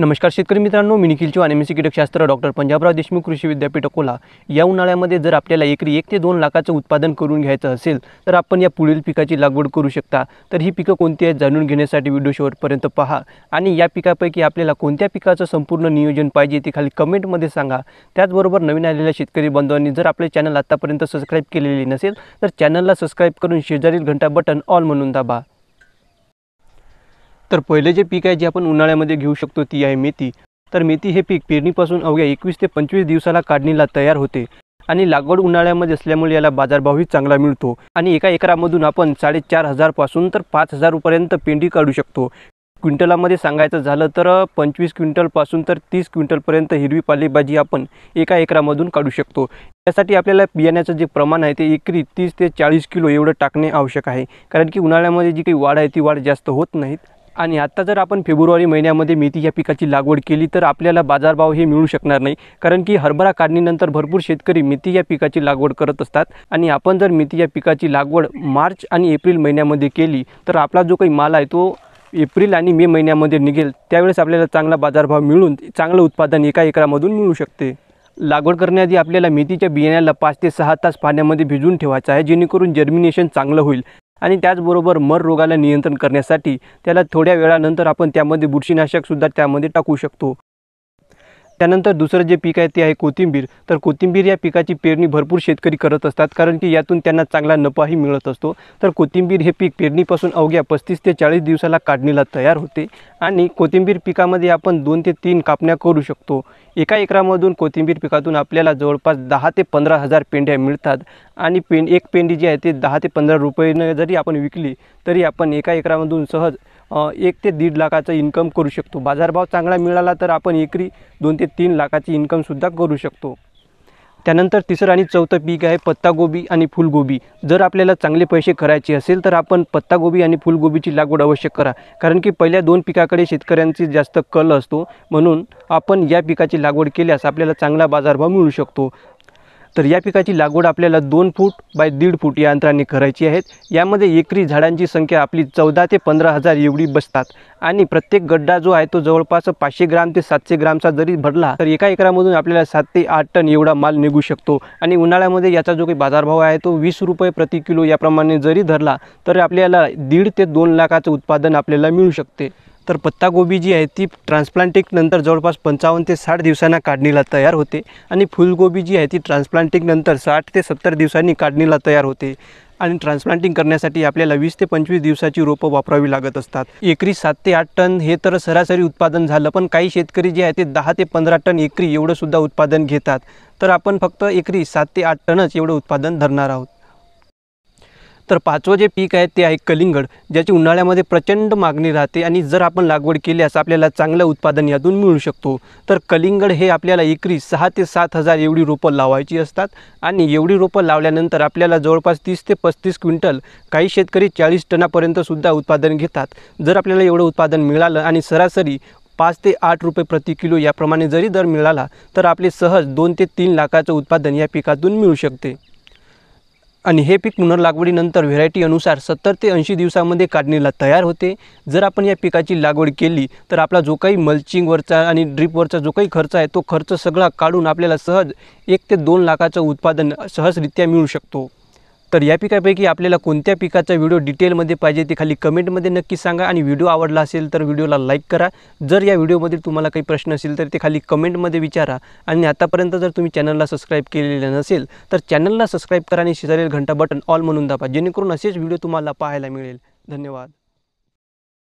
नमस्कार शेतकरी मित्रांनो मी निखिल आणि मी सी कीटकशास्त्र डॉक्टर पंजाबराव देशमुख कृषी विद्यापीठ अकोला या उन्हाळ्यामध्ये जर आपल्याला एकरी एक ते दोन लाखाचं उत्पादन करून घ्यायचं असेल तर आपण या पुढील पिकाची लागवड करू शकता तर ही पिकं कोणती आहेत जाणून घेण्यासाठी व्हिडिओ शेवटपर्यंत पहा आणि या पिकापैकी आपल्याला कोणत्या पिकाचं संपूर्ण नियोजन पाहिजे ते खाली कमेंटमध्ये सांगा त्याचबरोबर नवीन आलेल्या शेतकरी बांधवांनी जर आपले चॅनल आत्तापर्यंत सबस्क्राईब केलेली नसेल तर चॅनलला सबस्क्राईब करून शेजारील घंटा बटन ऑल म्हणून दाबा तर पहिले जे पीक आहे जे आपण उन्हाळ्यामध्ये घेऊ शकतो ती आहे मेथी तर मेथी हे पीक पेरणीपासून अवघ्या एकवीस ते पंचवीस दिवसाला काढणीला तयार होते आणि लागवड उन्हाळ्यामध्ये असल्यामुळे याला बाजारभावही चांगला मिळतो आणि एका एकरामधून आपण साडेचार हजारपासून तर पाच हजारपर्यंत पेंडी काढू शकतो क्विंटलामध्ये सांगायचं झालं तर पंचवीस क्विंटलपासून तर तीस क्विंटलपर्यंत हिरवी पालेभाजी आपण एका एकरामधून काढू शकतो त्यासाठी आपल्याला बियाण्याचं जे प्रमाण आहे ते एकरी तीस ते चाळीस किलो एवढं टाकणे आवश्यक आहे कारण की उन्हाळ्यामध्ये जी काही वाढ आहे ती वाढ जास्त होत नाहीत आणि आत्ता जर आपण फेब्रुवारी महिन्यामध्ये मेथी या पिकाची लागवड केली तर आपल्याला बाजारभाव हे मिळू शकणार नाही कारण की हरभरा काढणीनंतर भरपूर शेतकरी मेथी या पिकाची लागवड करत असतात आणि आपण जर मेथी या पिकाची लागवड मार्च आणि एप्रिल महिन्यामध्ये केली तर आपला जो काही माल आहे तो एप्रिल आणि मे महिन्यामध्ये निघेल त्यावेळेस आपल्याला चांगला बाजारभाव मिळून चांगलं उत्पादन एका एकरामधून मिळू शकते लागवड करण्याआधी आपल्याला मेथीच्या बियाण्याला पाच ते सहा तास पाण्यामध्ये भिजून ठेवायचं आहे जेणेकरून जर्मिनेशन चांगलं होईल आणि त्याचबरोबर मर रोगाला नियंत्रण करण्यासाठी त्याला थोड्या वेळानंतर आपण त्यामध्ये बुरशीनाशकसुद्धा त्यामध्ये टाकू शकतो त्यानंतर दुसरं जे पीक आहे ते आहे कोथिंबीर तर कोथिंबीर या पिकाची पेरणी भरपूर शेतकरी करत असतात कारण की यातून त्यांना चांगला नफाही मिळत असतो तर कोथिंबीर हे पीक पेरणीपासून अवघ्या पस्तीस ते चाळीस दिवसाला काढणीला तयार होते आणि कोथिंबीर पिकामध्ये आपण दोन ते तीन कापण्या करू शकतो एका एकरामधून कोथिंबीर पिकातून आपल्याला जवळपास दहा ते पंधरा हजार पेंढ्या मिळतात आणि पें एक पेंडी जी आहे ते दहा ते पंधरा रुपयेनं जरी आपण विकली तरी आपण एका एकरामधून सहज एक ते दीड लाखाचा इन्कम करू शकतो बाजारभाव चांगला मिळाला तर आपण एकरी दोन ते तीन लाखाची इन्कमसुद्धा करू शकतो त्यानंतर तिसरं आणि चौथं पीक आहे पत्तागोबी आणि फुलगोबी जर आपल्याला चांगले पैसे करायचे असेल तर आपण पत्तागोबी आणि फुलगोबीची लागवड आवश्यक करा कारण की पहिल्या दोन पिकाकडे शेतकऱ्यांची जास्त कल असतो म्हणून आपण या पिकाची लागवड केल्यास आपल्याला चांगला बाजारभाव मिळू शकतो तर या पिकाची लागवड आपल्याला दोन फूट बाय दीड फूट या अंतराने करायची आहेत यामध्ये एकरी झाडांची संख्या आपली चौदा ते पंधरा हजार एवढी बसतात आणि प्रत्येक गड्डा जो आहे तो जवळपास पाचशे ग्राम ते सातशे ग्रामचा जरी भरला तर एका एकरामधून आपल्याला सात ते आठ टन एवढा माल निघू शकतो आणि उन्हाळ्यामध्ये याचा जो काही बाजारभाव आहे तो वीस रुपये प्रति किलो याप्रमाणे जरी धरला तर आपल्याला दीड ते दोन लाखाचं उत्पादन आपल्याला मिळू शकते तर गोबी जी आहे ती ट्रान्सप्लांटिंगनंतर जवळपास पंचावन्न ते साठ दिवसांना काढणीला तयार होते आणि फुलगोबी जी आहे ती ट्रान्सप्लांटिंगनंतर साठ ते सत्तर दिवसांनी काढणीला तयार होते आणि ट्रान्सप्लांटिंग करण्यासाठी आपल्याला वीस ते पंचवीस दिवसाची रोपं वापरावी लागत असतात एकरी सात ते आठ टन हे तर सरासरी उत्पादन झालं पण काही शेतकरी जे आहे ते दहा ते पंधरा टन एकरी एवढंसुद्धा उत्पादन घेतात तर आपण फक्त एकरी सात ते आठ टनच एवढं उत्पादन धरणार आहोत तर पाचवं जे पीक आहे ते आहे कलिंगड ज्याची उन्हाळ्यामध्ये प्रचंड मागणी राहते आणि जर आपण लागवड केल्यास आपल्याला चांगलं उत्पादन यातून मिळू शकतो तर कलिंगड हे आपल्याला एकरी सहा ते सात हजार एवढी रोपं लावायची असतात आणि एवढी रोपं लावल्यानंतर आपल्याला जवळपास तीस ते पस्तीस क्विंटल काही शेतकरी चाळीस टनापर्यंतसुद्धा उत्पादन घेतात जर आपल्याला एवढं उत्पादन मिळालं आणि सरासरी पाच ते आठ रुपये प्रति किलो याप्रमाणे जरी दर मिळाला तर आपले सहज दोन ते तीन लाखाचं उत्पादन या पिकातून मिळू शकते आणि हे पीक पुनर्लागवडीनंतर व्हेरायटी अनुसार सत्तर ते ऐंशी दिवसामध्ये काढणीला तयार होते जर आपण या पिकाची लागवड केली तर आपला जो काही मल्चिंगवरचा आणि ड्रीपवरचा जो काही खर्च आहे तो खर्च सगळा काढून आपल्याला सहज एक ते दोन लाखाचं उत्पादन सहजरित्या मिळू शकतो तर या पिकापैकी आपल्याला कोणत्या पिकाचा व्हिडिओ डिटेलमध्ये पाहिजे ते खाली कमेंटमध्ये नक्की सांगा आणि व्हिडिओ आवडला असेल तर व्हिडिओला लाईक करा जर या व्हिडिओमध्ये तुम्हाला काही प्रश्न असेल तर ते खाली कमेंटमध्ये विचारा आणि आतापर्यंत जर तुम्ही चॅनलला सबस्क्राईब केलेलं नसेल तर चॅनलला सबस्क्राईब करा आणि शिजारेल घंटा बटन ऑल म्हणून दाबा जेणेकरून असेच व्हिडिओ तुम्हाला पाहायला मिळेल धन्यवाद